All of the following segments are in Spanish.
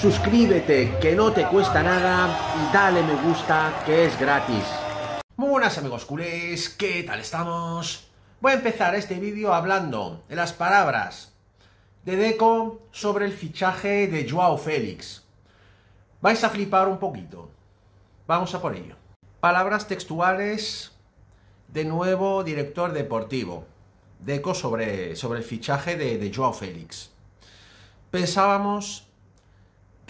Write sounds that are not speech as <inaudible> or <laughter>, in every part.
suscríbete que no te cuesta nada y dale me gusta que es gratis. Muy buenas amigos culés, ¿qué tal estamos? Voy a empezar este vídeo hablando de las palabras de Deco sobre el fichaje de Joao Félix. Vais a flipar un poquito. Vamos a por ello. Palabras textuales de nuevo director deportivo. Deco sobre, sobre el fichaje de, de Joao Félix. Pensábamos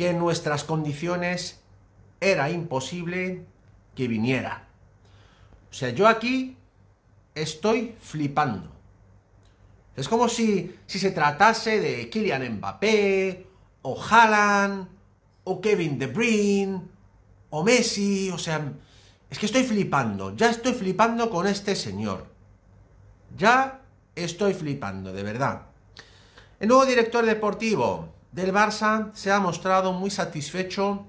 que en nuestras condiciones era imposible que viniera. O sea, yo aquí estoy flipando. Es como si, si se tratase de Kylian Mbappé, o Haaland, o Kevin De Bruyne, o Messi, o sea, es que estoy flipando, ya estoy flipando con este señor. Ya estoy flipando, de verdad. El nuevo director deportivo, del Barça se ha mostrado muy satisfecho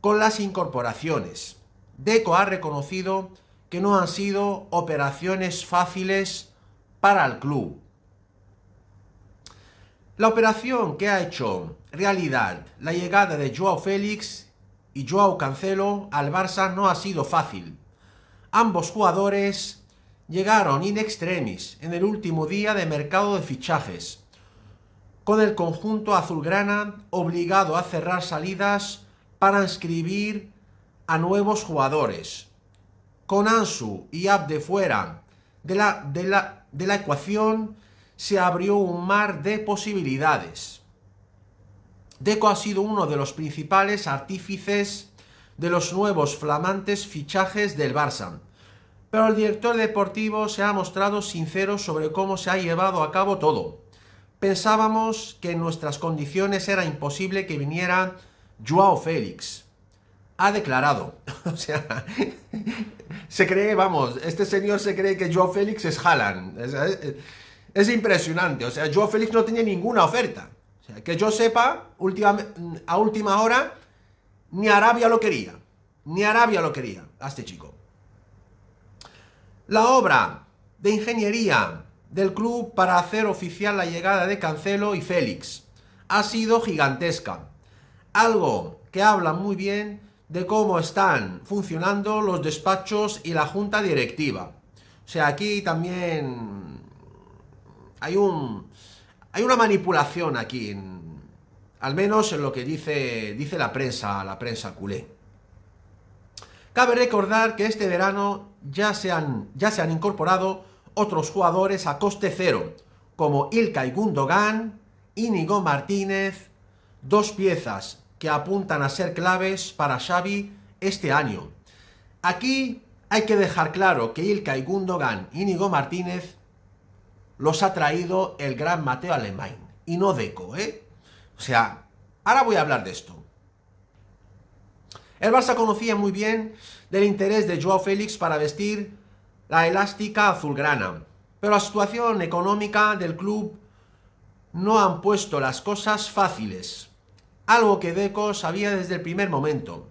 con las incorporaciones. Deco ha reconocido que no han sido operaciones fáciles para el club. La operación que ha hecho realidad la llegada de Joao Félix y Joao Cancelo al Barça no ha sido fácil. Ambos jugadores llegaron in extremis en el último día de mercado de fichajes con el conjunto azulgrana obligado a cerrar salidas para inscribir a nuevos jugadores. Con Ansu y Abde de la, de la, de la ecuación, se abrió un mar de posibilidades. Deco ha sido uno de los principales artífices de los nuevos flamantes fichajes del Barça, pero el director deportivo se ha mostrado sincero sobre cómo se ha llevado a cabo todo pensábamos que en nuestras condiciones era imposible que viniera Joao Félix. Ha declarado. <laughs> O sea, se cree, vamos, este señor se cree que Joao Félix es Haaland. Es, impresionante. O sea, Joao Félix no tenía ninguna oferta. O sea, que yo sepa, última, a última hora, ni Arabia lo quería. Ni Arabia lo quería a este chico. La obra de ingeniería del club para hacer oficial la llegada de Cancelo y Félix ha sido gigantesca. Algo que habla muy bien de cómo están funcionando los despachos y la junta directiva. O sea, aquí también hay un hay una manipulación aquí, al menos en lo que dice dice la prensa, la prensa culé. Cabe recordar que este verano ya se han, ya se han incorporado otros jugadores a coste cero, como Ilkay Gundogan, Íñigo Martínez, dos piezas que apuntan a ser claves para Xavi este año. Aquí hay que dejar claro que Ilkay Gundogan, Íñigo Martínez, los ha traído el gran Mateo Alemán, y no Deco, ¿eh? O sea, ahora voy a hablar de esto. El Barça conocía muy bien del interés de Joao Félix para vestir la elástica azulgrana. Pero la situación económica del club no han puesto las cosas fáciles, algo que Deco sabía desde el primer momento.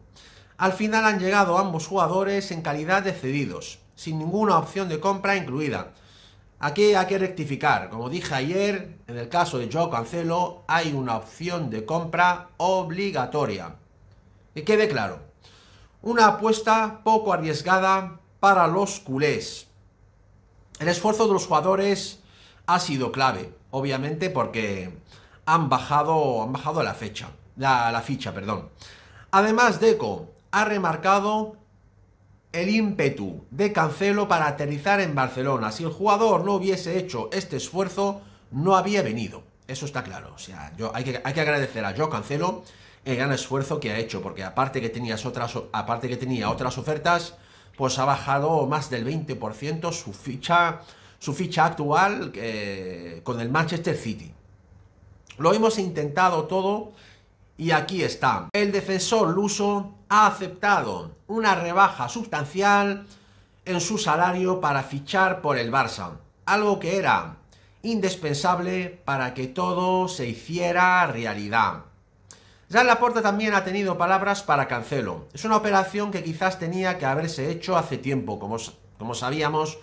Al final han llegado ambos jugadores en calidad de cedidos, sin ninguna opción de compra incluida. Aquí hay que rectificar, como dije ayer, en el caso de Joe Cancelo hay una opción de compra obligatoria. Que quede claro, una apuesta poco arriesgada para los culés. El esfuerzo de los jugadores ha sido clave, obviamente porque han bajado, han bajado la fecha, la, ficha, perdón. Además, Deco ha remarcado el ímpetu de Cancelo para aterrizar en Barcelona. Si el jugador no hubiese hecho este esfuerzo, no había venido. Eso está claro. O sea, yo, hay, que, hay que agradecer a Yo Cancelo el gran esfuerzo que ha hecho, porque aparte que, tenías otras, aparte que tenía otras ofertas, pues ha bajado más del 20% su ficha, su ficha actual eh, con el Manchester City. Lo hemos intentado todo y aquí está. El defensor luso ha aceptado una rebaja sustancial en su salario para fichar por el Barça, algo que era indispensable para que todo se hiciera realidad. Jan Laporta también ha tenido palabras para Cancelo. Es una operación que quizás tenía que haberse hecho hace tiempo, como, como sabíamos,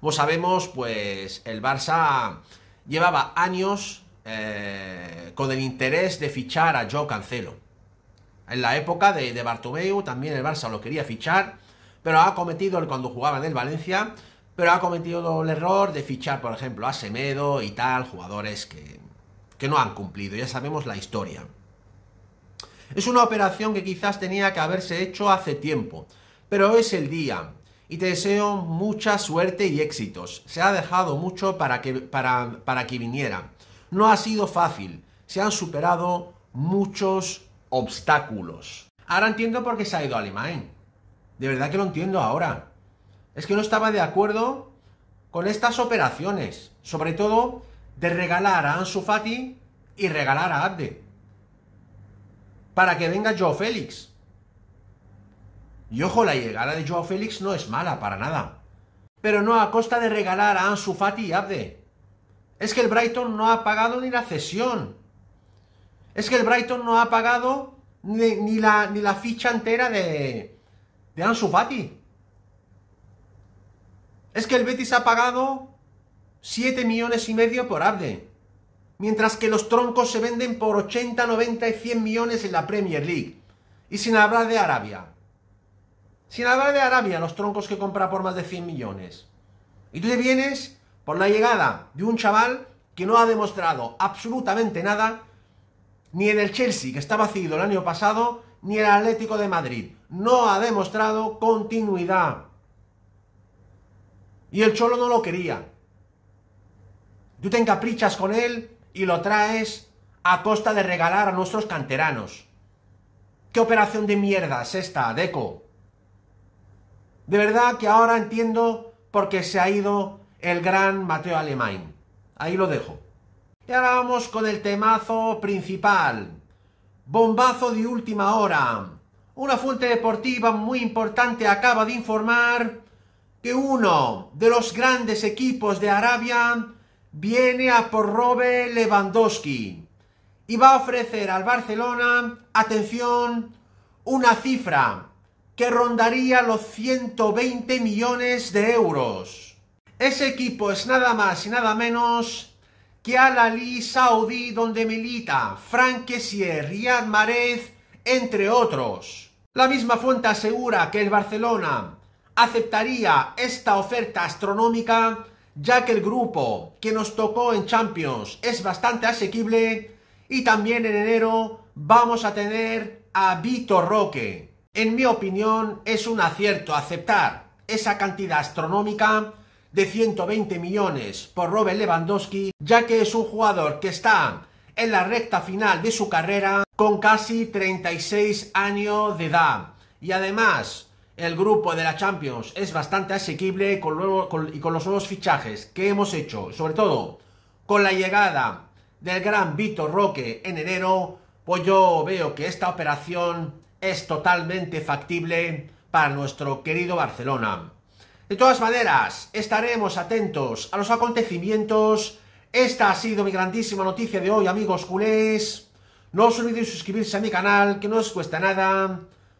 como sabemos, pues el Barça llevaba años eh, con el interés de fichar a Joe Cancelo. En la época de, Bartomeu también el Barça lo quería fichar, pero ha cometido, cuando jugaba en el Valencia, pero ha cometido el error de fichar, por ejemplo, a Semedo y tal, jugadores que, que no han cumplido, ya sabemos la historia. Es una operación que quizás tenía que haberse hecho hace tiempo, pero es el día y te deseo mucha suerte y éxitos. Se ha dejado mucho para que, para, para que viniera. No ha sido fácil, se han superado muchos obstáculos. Ahora entiendo por qué se ha ido a Alemán. De verdad que lo entiendo ahora. Es que no estaba de acuerdo con estas operaciones, sobre todo de regalar a Ansu Fati y regalar a Abde para que venga Joe Félix. Y ojo, la llegada de Joe Félix no es mala para nada. Pero no a costa de regalar a Ansu Fati y Abde. Es que el Brighton no ha pagado ni la cesión. Es que el Brighton no ha pagado ni, la, ni la, ficha entera de, de Ansu Fati. Es que el Betis ha pagado 7 millones y medio por Abde mientras que los troncos se venden por 80, 90 y 100 millones en la Premier League. Y sin hablar de Arabia. Sin hablar de Arabia, los troncos que compra por más de 100 millones. Y tú te vienes por la llegada de un chaval que no ha demostrado absolutamente nada, ni en el Chelsea, que está vacío el año pasado, ni en el Atlético de Madrid. No ha demostrado continuidad. Y el Cholo no lo quería. Tú te caprichas con él y lo traes a costa de regalar a nuestros canteranos. ¿Qué operación de mierda es esta, Deco? De verdad que ahora entiendo por qué se ha ido el gran Mateo Alemán. Ahí lo dejo. Y ahora vamos con el temazo principal. Bombazo de última hora. Una fuente deportiva muy importante acaba de informar que uno de los grandes equipos de Arabia viene a por Robert Lewandowski y va a ofrecer al Barcelona, atención, una cifra que rondaría los 120 millones de euros. Ese equipo es nada más y nada menos que Al Ali Saudi donde milita Frank Kessier, Riyad Marez, entre otros. La misma fuente asegura que el Barcelona aceptaría esta oferta astronómica ya que el grupo que nos tocó en Champions es bastante asequible y también en enero vamos a tener a Vitor Roque. En mi opinión es un acierto aceptar esa cantidad astronómica de 120 millones por Robert Lewandowski, ya que es un jugador que está en la recta final de su carrera con casi 36 años de edad. Y además el grupo de la Champions es bastante asequible con y con los nuevos fichajes que hemos hecho, sobre todo con la llegada del gran Vitor Roque en enero, pues yo veo que esta operación es totalmente factible para nuestro querido Barcelona. De todas maneras, estaremos atentos a los acontecimientos. Esta ha sido mi grandísima noticia de hoy, amigos culés. No os olvidéis suscribirse a mi canal, que no os cuesta nada